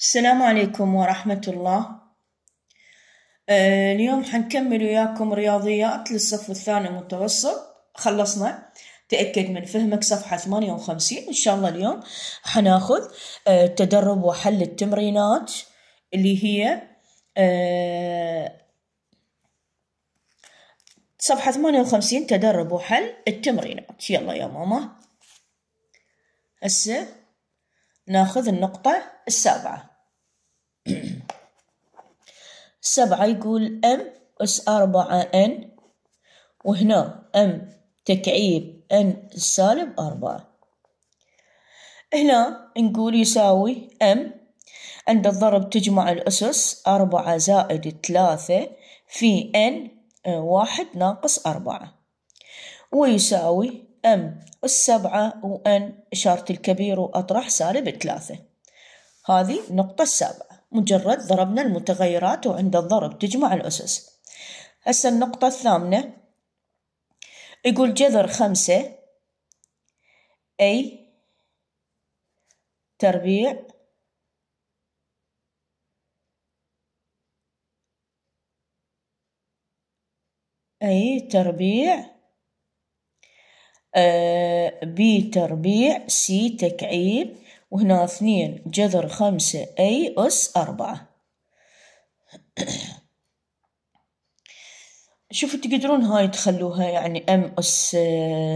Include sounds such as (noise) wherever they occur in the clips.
السلام عليكم ورحمة الله أه، اليوم حنكمل وياكم رياضيات للصف الثاني المتوسط خلصنا تأكد من فهمك صفحة 58 إن شاء الله اليوم حناخذ أه، تدرب وحل التمرينات اللي هي أه، صفحة 58 تدرب وحل التمرينات يلا يا ماما هسه ناخذ النقطة السابعة سبعة يقول ام اس أربعة ان وهنا ام تكعيب ان السالب أربعة هنا نقول يساوي ام عند الضرب تجمع الأسس أربعة زائد ثلاثة في ان آه، واحد ناقص أربعة ويساوي ام السبعة وان إشارة الكبير وأطرح سالب ثلاثة هذه النقطة السابعة مجرد ضربنا المتغيرات وعند الضرب تجمع الأسس هسه النقطة الثامنة يقول جذر خمسة أي تربيع أي تربيع آه بي تربيع سي تكعيب وهنا اثنين جذر خمسة أي أس أربعة (clears throat) شوفوا تقدرون هاي تخلوها يعني أم أس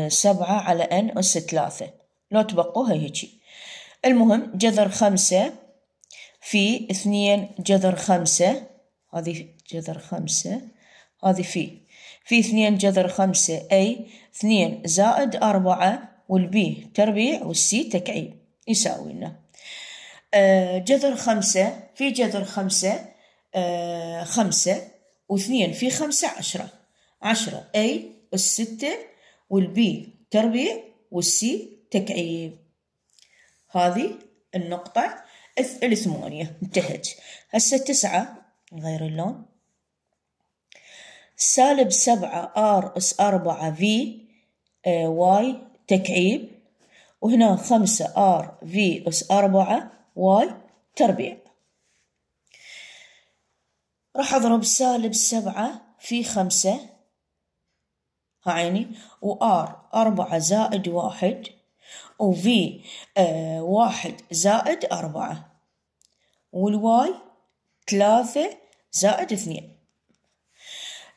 سبعة على أن أس ثلاثة لو تبقوها هيجي المهم جذر خمسة في اثنين جذر خمسة هذه جذر خمسة هذه في في اثنين جذر خمسة أي اثنين زائد أربعة والبي تربيع والسي تكعيب يساوينا آه، جذر خمسة في جذر خمسة آه، خمسة واثنين في خمسة عشرة عشرة أي الستة والبي تربيع والسي تكعيب هذه النقطة الثمانية انتهت هسه تسعة نغير اللون سالب سبعة ار اس اربعة في آه، واي تكعيب وهنا خمسة ار في أس أربعة واي تربيع راح أضرب سالب سبعة في خمسة هعيني وآر أربعة زائد واحد وفي آه واحد زائد أربعة والواي ثلاثة زائد اثنين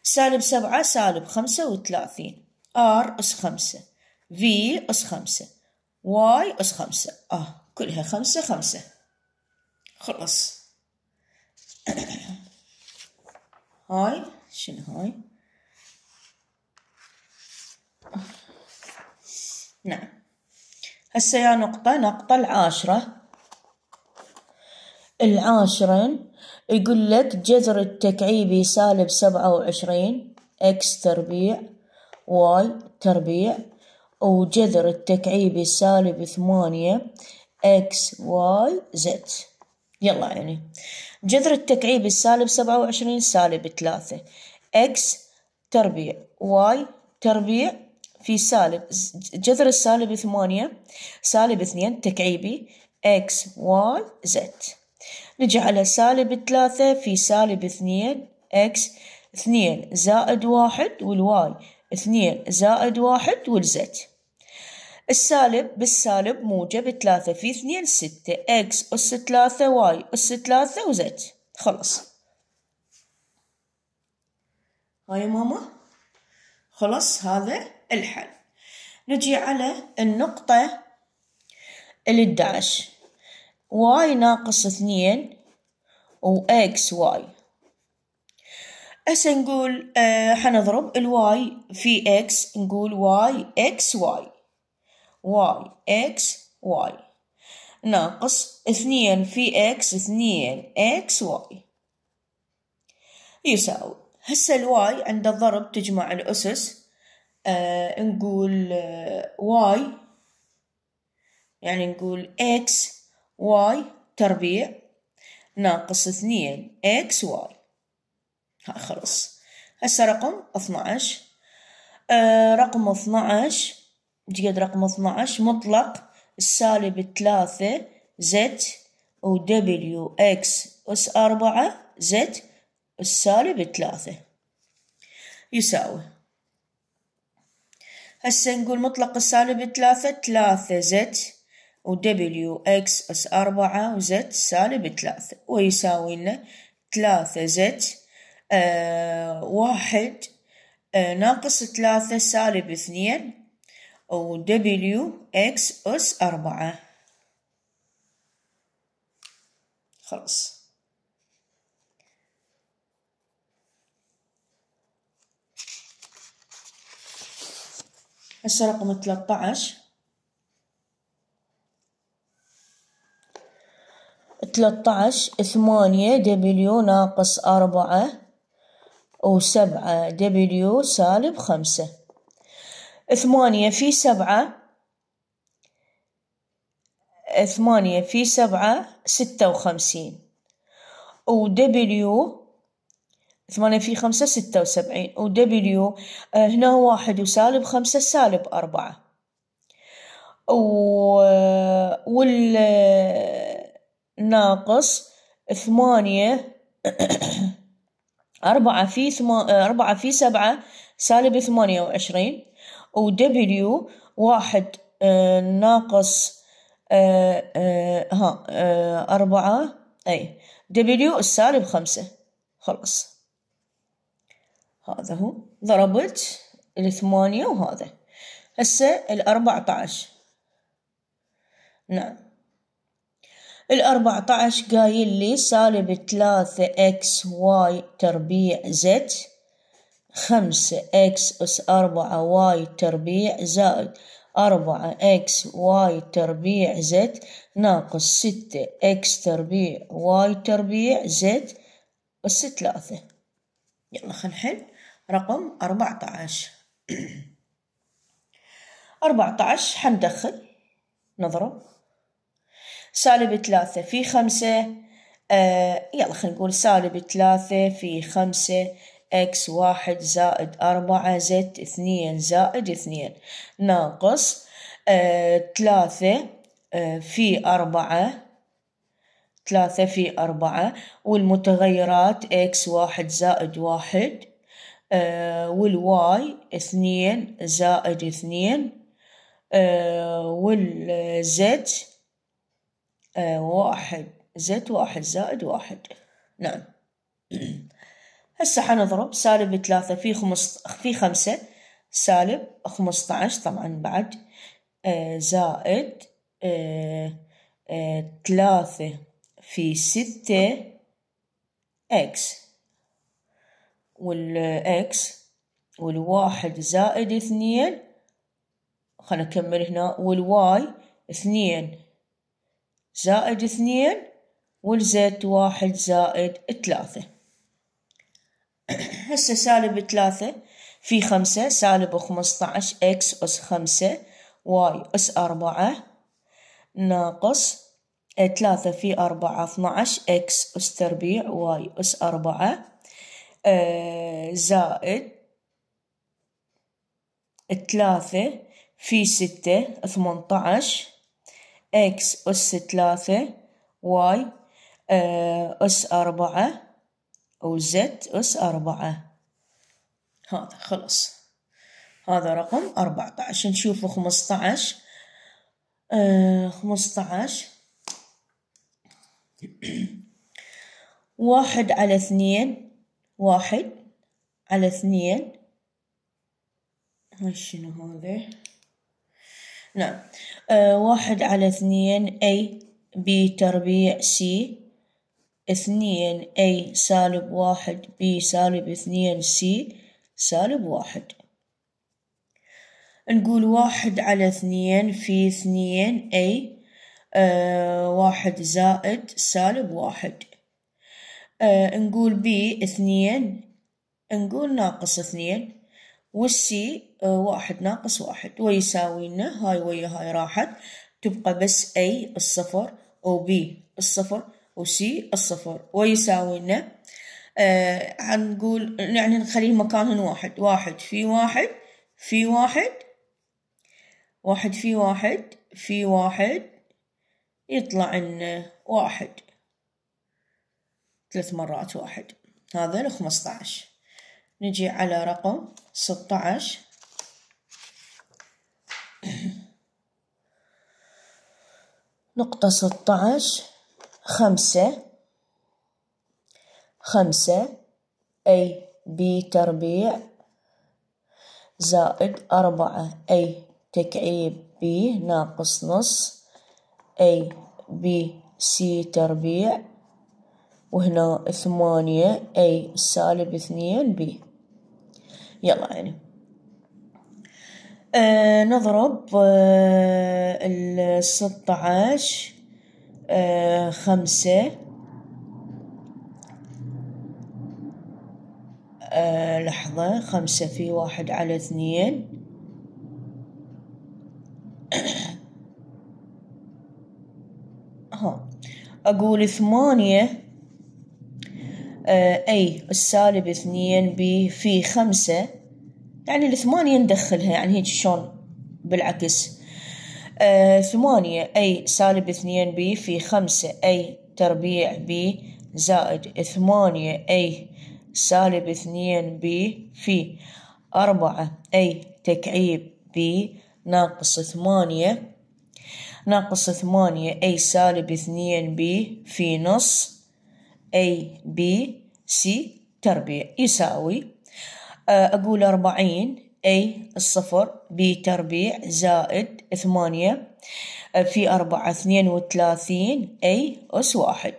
سالب سبعة سالب خمسة وثلاثين آر أس خمسة في أس خمسة واي أس خمسة آه كلها خمسة خمسة خلص (coughs) هاي شنو هاي آه. نعم هسه يا نقطة نقطة العاشرة العاشرة يقول لك جذر التكعيبي سالب سبعة وعشرين اكس تربيع واي تربيع أو جذر التكعيبي سالب ثمانية إكس واي زد يلا عيني جذر التكعيبي السالب سبعة وعشرين سالب ثلاثة إكس تربيع واي تربيع في سالب جذر السالب ثمانية سالب اثنين تكعيبي إكس واي زد نجي على سالب ثلاثة في سالب اثنين إكس اثنين زائد واحد والواي اثنين زائد واحد ولزت السالب بالسالب موجب ثلاثة في اثنين ستة اكس أس ثلاثة واي أس ثلاثة وزت خلص هاي ماما خلص هذا الحل نجي على النقطة ال11 واي ناقص اثنين و اكس واي هسه نقول آه، حنضرب الواي في اكس نقول واي اكس واي واي اكس واي ناقص اثنين في اكس اثنين اكس واي يساوي هسه الواي عند الضرب تجمع الأسس آه نقول آه واي يعني نقول اكس واي تربيع ناقص اثنين اكس واي ها آه، خلص هسه رقم 12 آه رقم 12 قد رقم 12 مطلق السالب 3 زد و دبليو اكس اس 4 زد السالب 3 يساوي هسه نقول مطلق السالب 3 3 زد و دبليو اكس اس 4 وزد سالب 3 ويساوي لنا 3 زد آه، واحد آه، ناقص ثلاثة سالب اثنين و دبليو اكس أس أربعة خلاص هسه رقم ثلاثة عشر ثلاثة عشر ثمانية دبليو ناقص أربعة أو سبعة دبليو سالب خمسة ثمانية في سبعة ثمانية في سبعة ستة وخمسين و دبليو ثمانية في خمسة ستة وسبعين و دبليو آه، هنا واحد وسالب خمسة سالب أربعة و آه، والناقص ثمانية أربعة في ثم... آه، أربعة في سبعة سالب ثمانية وعشرين ودبليو واحد آه، ناقص آه، ها أربعة أي دبليو السالب خمسة خلاص هذا هو ضربت الثمانية وهذا هسه الأربعة عشر نعم الأربعتاش قايل لي سالب ثلاثة إكس واي تربيع زد خمسة إكس أس أربعة واي تربيع زائد أربعة إكس واي تربيع زد ناقص ستة إكس تربيع واي تربيع زد أس ثلاثة يلا خلينا نحل رقم أربعتاش (clears throat) أربعتاش حندخل نضرب سالب ثلاثة في خمسة آه يلا خلينا نقول سالب ثلاثة في خمسة اكس واحد زائد أربعة زد اثنين زائد اثنين ناقص آه، ثلاثة آه في أربعة ثلاثة في أربعة والمتغيرات إكس واحد زائد واحد آه، والواي اثنين زائد اثنين آه، والزد آه، واحد زد واحد زائد واحد نعم (clears throat) هسه حنضرب سالب ثلاثة في خمس في خمسة سالب خمسطعش طبعا بعد آه، زائد آه، ثلاثة في ستة اكس والاكس والواحد زائد اثنين خلنا نكمل هنا والواي اثنين زائد اثنين والزد واحد زائد ثلاثة (clears throat) هسه سالب ثلاثة في خمسة سالب خمسطعش إكس أس خمسة واي أس أربعة ناقص ثلاثة في أربعة اثنعش إكس أس تربيع واي أس أربعة آه زائد ثلاثة في ستة ثمنتعش إكس أس ثلاثة واي آه، أس أربعة أو z أس أربعة هذا خلص هذا رقم أربعة عشر نشوفه خمسة عشر خمسة عشر واحد على اثنين واحد على اثنين هاي شنو هذا نعم آه، واحد على اثنين أي تربيع سي اثنين أي سالب واحد B سالب اثنين سي سالب واحد نقول واحد على اثنين في اثنين أي آه واحد زائد سالب واحد آه نقول ب اثنين نقول ناقص اثنين والسي آه، واحد ناقص واحد ويساوي لنا هاي ويا هاي راحت تبقى بس أي الصفر وبي الصفر وسي الصفر ويساوي لنا آه هنقول يعني نخليه مكانهم واحد واحد في واحد في واحد واحد في واحد في واحد يطلع لنا واحد ثلاث مرات واحد هذا الخمسطعش نجي على رقم ستة عشر (clears throat) نقطة ستة عشر خمسة خمسة أي بي تربيع زائد أربعة أي تكعيب بي ناقص نص أي بي سي تربيع وهنا ثمانية أي سالب اثنين بي يلا يعني آه نضرب آه الستة عشر آه خمسة آه لحظة خمسة في واحد على اثنين (coughs) ها أقول ثمانية آه، أي السالب اثنين بي في خمسة يعني الثمانية ندخلها يعني هيك شلون بالعكس آه، ثمانية أي سالب اثنين بي في خمسة أي تربيع بي زائد ثمانية أي سالب اثنين بي في أربعة أي تكعيب بي ناقص ثمانية ناقص ثمانية أي سالب اثنين بي في نص A B C تربيع يساوي آه، أقول أربعين A الصفر B تربيع زائد ثمانية آه، في أربعة اثنين وثلاثين A أس واحد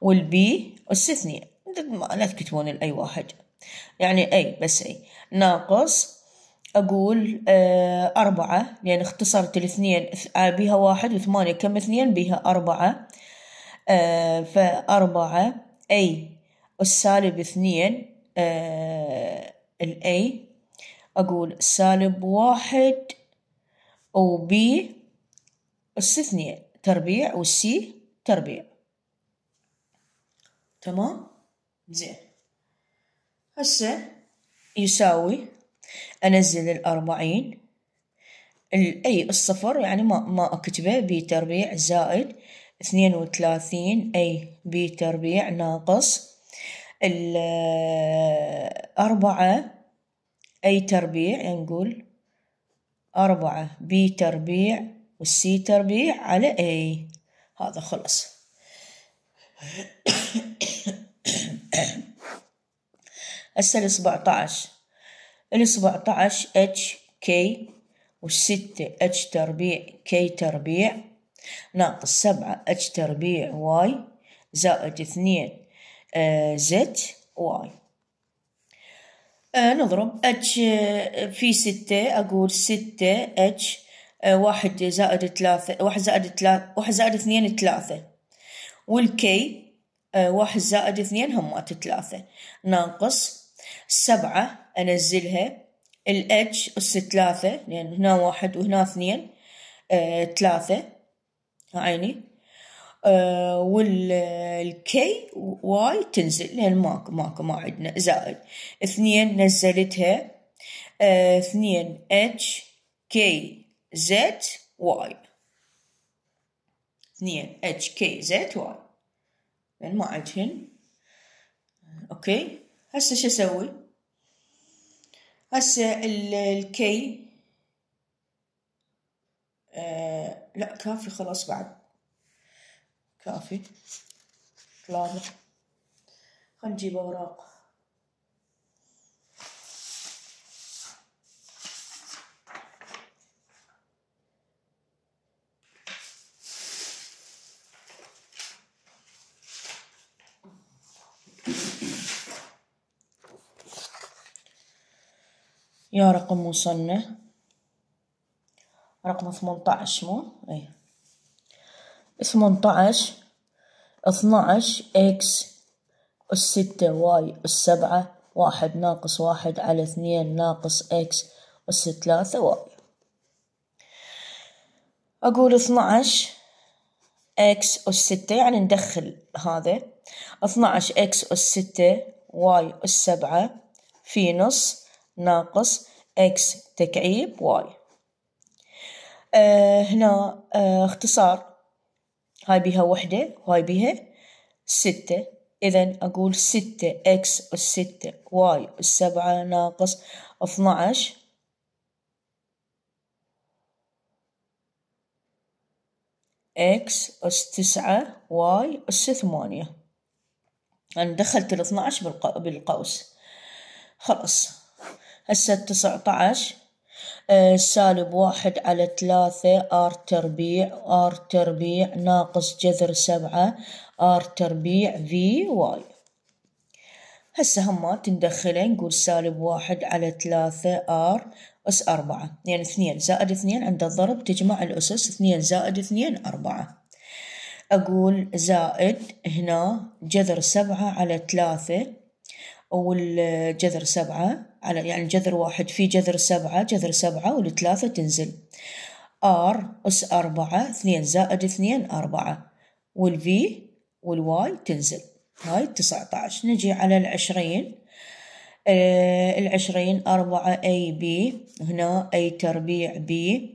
والبي أس اثنين لا تكتبون الأي واحد يعني أي بس أي ناقص أقول آه، أربعة لأن يعني اختصرت الاثنين بها واحد وثمانية كم اثنين بها أربعة آه، فأربعة أي السالب اثنين آه، الأي أقول سالب واحد بي أس اثنين تربيع والسي تربيع تمام زين هسه يساوي أنزل الأربعين الأي الصفر يعني ما ما أكتبه بتربيع زائد اثنين وثلاثين أي بي تربيع ناقص الأربعة أي تربيع نقول أربعة بي تربيع والسي تربيع على أي هذا خلص هسه ال 17 ال 17 اتش كي والستة اتش تربيع كي تربيع ناقص سبعة اتش تربيع واي زائد اثنين آه، زد واي آه، نضرب اتش آه، في ستة اقول ستة اتش واحد زائد ثلاثة واحد زائد ثلاثة واحد زائد اثنين ثلاثة والكي واحد زائد اثنين همات ثلاثة ناقص سبعة أنزلها الاتش أس ثلاثة لأن هنا واحد وهنا اثنين ثلاثة عيني آه والكي واي تنزل لان ماكو ماكو ما عندنا زائد اثنين نزلتها آه اثنين اتش كي زد واي اثنين اتش كي زد واي لان ما عندهن اوكي هسه شو اسوي هسه الكي آه، لا كافي خلاص بعد كافي واضح خل نجيب اوراق يا رقم مصنع رقم 18 مو اي 18 12 اكس الستة واي السبعة واحد ناقص واحد على 2 ناقص اكس أس 3 واي أقول 12 اكس أس 6 يعني ندخل هذا 12 اكس أس 6 واي أس 7 في نص ناقص اكس تكعيب واي آه هنا آه اختصار هاي بيها وحدة وهاي بيها ستة إذا أقول ستة إكس ستة واي سبعة ناقص اثناعش إكس أس تسعة واي أس ثمانية أنا دخلت الاثناعش بالقوس خلاص هسه تسعتاعش آه، سالب واحد على ثلاثة ار تربيع ار تربيع ناقص جذر سبعة ار تربيع في واي هسه همات ندخله نقول سالب واحد على ثلاثة ار أس أربعة يعني اثنين زائد اثنين عند الضرب تجمع الأسس اثنين زائد اثنين أربعة أقول زائد هنا جذر سبعة على ثلاثة والجذر سبعة على يعني جذر واحد في جذر سبعة جذر سبعة والثلاثة تنزل ار اس أربعة اثنين زائد اثنين أربعة والفي والواي تنزل هاي التسعة عشر نجي على العشرين آه العشرين أربعة اي بي هنا اي تربيع بي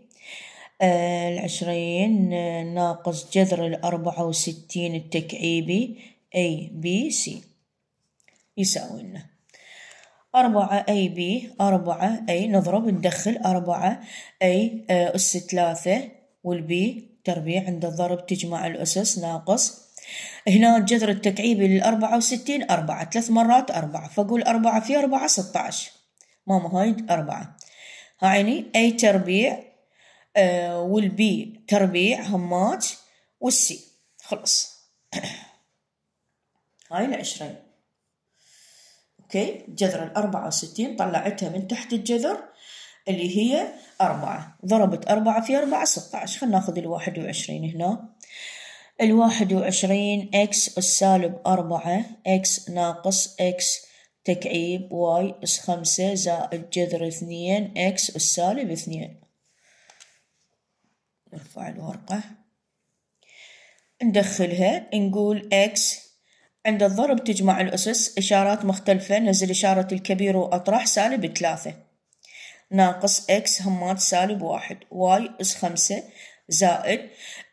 آه العشرين آه ناقص جذر الأربعة وستين التكعيبي اي بي سي يساوي لنا أربعة أي بي أربعة أي نضرب ندخل أربعة أي آه، أس ثلاثة والبي تربيع عند الضرب تجمع الأسس ناقص هنا الجذر التكعيبي للأربعة وستين أربعة ثلاث مرات أربعة فأقول أربعة في أربعة ستة عشر ماما هاي أربعة هاي أي تربيع آه، والبي تربيع همات والسي خلص (coughs) هاي العشرين اوكي جذر الأربعة وستين طلعتها من تحت الجذر اللي هي أربعة ضربت أربعة في أربعة ستة عشر خلنا ناخذ الواحد وعشرين هنا الواحد وعشرين إكس السالب أربعة إكس ناقص إكس تكعيب واي أس خمسة زائد جذر اثنين إكس السالب اثنين نرفع الورقة ندخلها نقول إكس عند الضرب تجمع الأسس إشارات مختلفة نزل إشارة الكبير وأطرح سالب ثلاثة ناقص إكس همات سالب واحد واي أس خمسة زائد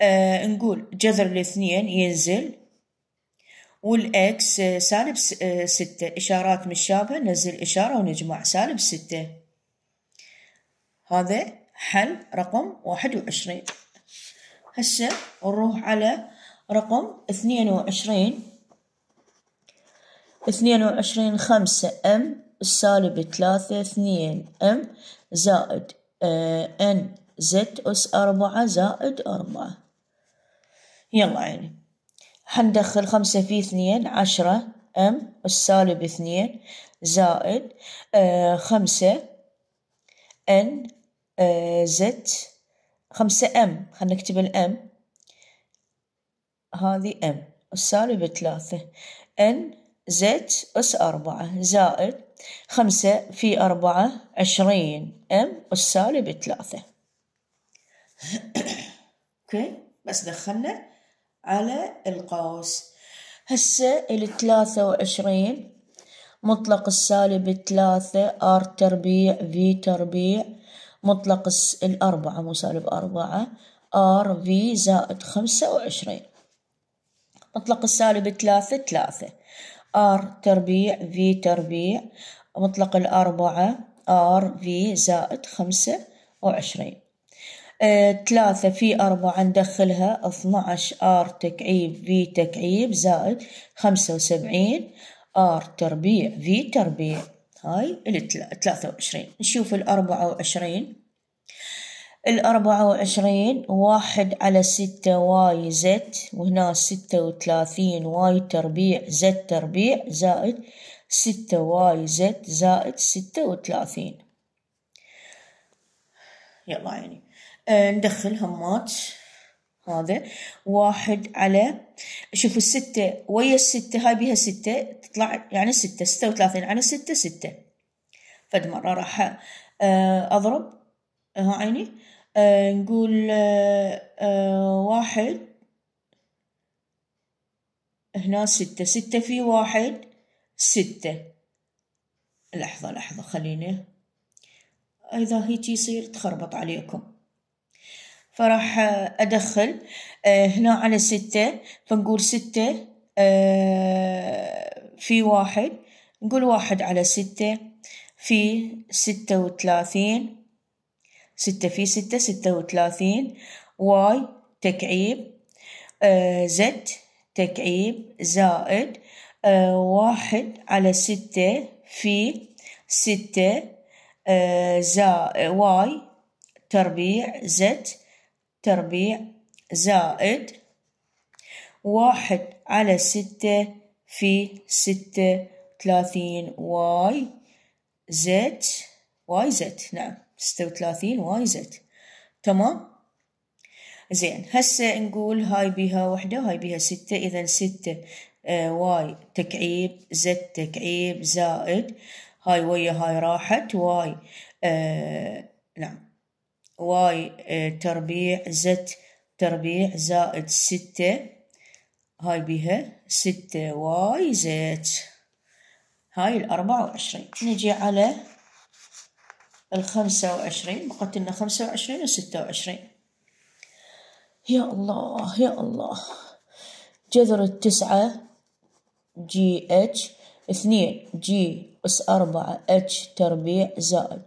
آه نقول جذر الاثنين ينزل والإكس آه، سالب آه، ستة إشارات مشابهة نزل إشارة ونجمع سالب ستة هذا حل رقم واحد وعشرين هسه نروح على رقم اثنين وعشرين اثنين وعشرين خمسة ام سالب ثلاثة اثنين ام زائد ان آه، زد اس أربعة زائد أربعة يلا عيني حندخل خمسة في اثنين عشرة ام السالب اثنين زائد آه خمسة ان آه، زد خمسة ام خلينا نكتب الام هذه ام السالب ثلاثة ان زت أس أربعة زائد خمسة في أربعة عشرين أم أس سالب ثلاثة (coughs) أوكي بس دخلنا على القوس هسه الثلاثة وعشرين مطلق السالب ثلاثة ار تربيع في تربيع مطلق الأربعة مو سالب أربعة ار في زائد خمسة وعشرين مطلق السالب ثلاثة ثلاثة ار تربيع في تربيع مطلق الأربعة ار في زائد خمسة وعشرين آه، ثلاثة في أربعة ندخلها اثناعش ار تكعيب في تكعيب زائد خمسة وسبعين ار تربيع في تربيع هاي الثلاثة وعشرين نشوف الأربعة وعشرين الأربعة وعشرين واحد على ستة واي زد وهنا ستة وثلاثين واي تربيع زد تربيع زائد ستة واي زد زائد ستة وثلاثين يلا عيني أه ندخل همات هذا واحد على شوفوا الستة ويا الستة هاي بيها ستة تطلع يعني ستة ستة وثلاثين على ستة ستة فد مرة راح أه، أضرب ها عيني آه، نقول آه، آه، واحد هنا ستة ستة في واحد ستة لحظة لحظة خلينا إذا هيك يصير تخربط عليكم فراح أدخل هنا على ستة فنقول ستة في واحد نقول واحد على ستة في ستة وثلاثين ستة في ستة ستة وثلاثين واي تكعيب آه، زد تكعيب زائد آه، واحد على ستة في ستة آه، زائد واي تربيع زد تربيع زائد واحد على ستة في ستة ثلاثين واي زد واي زد نعم وثلاثين واي زد تمام زين هسه نقول هاي بيها وحدة هاي بيها ستة إذا ستة آه، واي تكعيب زد تكعيب زائد هاي ويا هاي راحت واي آه، نعم واي آه، تربيع زد تربيع زائد ستة هاي بيها ستة واي زد هاي الأربعة وعشرين نجي على الخمسة وعشرين لنا خمسة وعشرين وستة وعشرين يا الله يا الله جذر التسعة جي اتش اثنين جي اس أربعة اتش تربيع زائد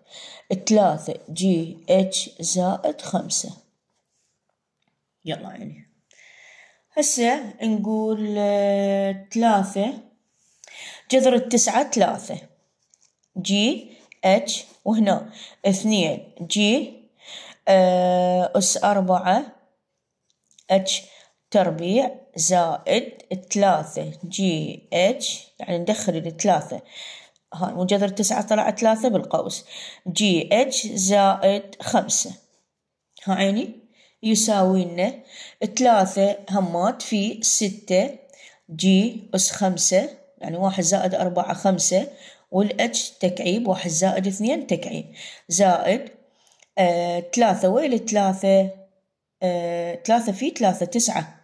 ثلاثة جي اتش زائد خمسة يلا عيني هسه نقول آه، ثلاثة جذر التسعة ثلاثة جي اتش وهنا اثنين جي آه، أس أربعة اتش تربيع زائد ثلاثة جي اتش يعني ندخل الثلاثة مجذر تسعة طلع ثلاثة بالقوس جي اتش زائد خمسة ها عيني يساوي لنا ثلاثة همات في ستة جي أس خمسة يعني واحد زائد أربعة خمسة والاتش تكعيب واحد زائد اثنين تكعيب زائد آه ثلاثة ثلاثة آه، ثلاثة في ثلاثة تسعة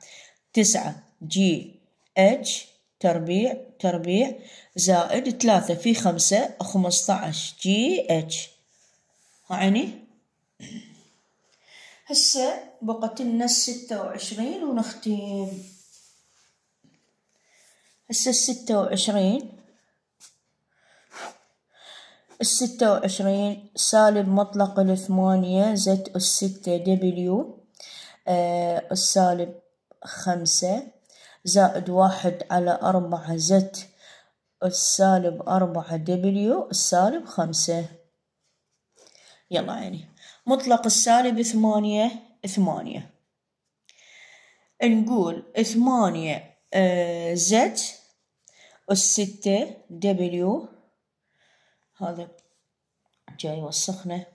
تسعة جي اتش تربيع تربيع زائد ثلاثة في خمسة خمسة عشر جي اتش هعني هسه بقت لنا الستة وعشرين ونختم هسه الستة وعشرين الستة وعشرين سالب مطلق الثمانية زد الستة دبليو آه، السالب خمسة زائد واحد على أربعة زد السالب أربعة دبليو السالب خمسة يلا عيني مطلق السالب ثمانية ثمانية نقول ثمانية آه، زد الستة دبليو هذا جاي وسخنا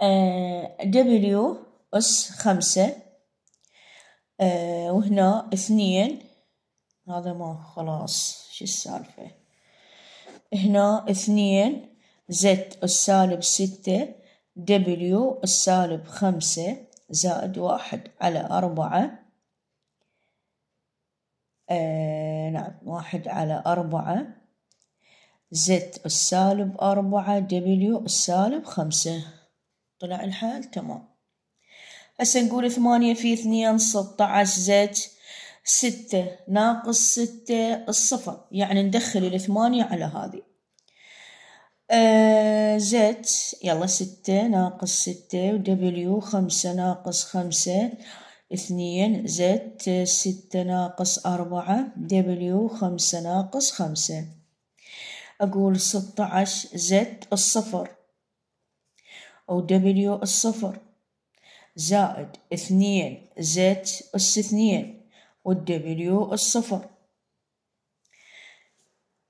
آه، دبليو أس خمسة آه، وهنا اثنين هذا ما خلاص شو السالفة هنا اثنين زد السالب ستة دبليو السالب خمسة زائد واحد على أربعة آه نعم واحد على أربعة زد السالب أربعة دبليو السالب خمسة طلع الحال تمام هسه نقول ثمانية في اثنين ستة عشر زد ستة ناقص ستة الصفر يعني ندخل الثمانية على هذه آه زد يلا ستة ناقص ستة ودبليو خمسة ناقص خمسة اثنين زد ستة ناقص أربعة دبليو خمسة ناقص خمسة أقول ستة عشر زد الصفر أو دبليو الصفر زائد اثنين زد أس اثنين والدبليو الصفر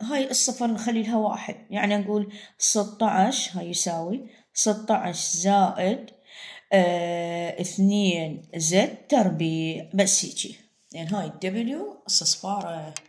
هاي الصفر نخلي لها واحد يعني نقول ستة عشر هاي يساوي ستة عشر زائد آه، اثنين زد تربيع بس هيجي لأن يعني هاي الدبليو الصفارة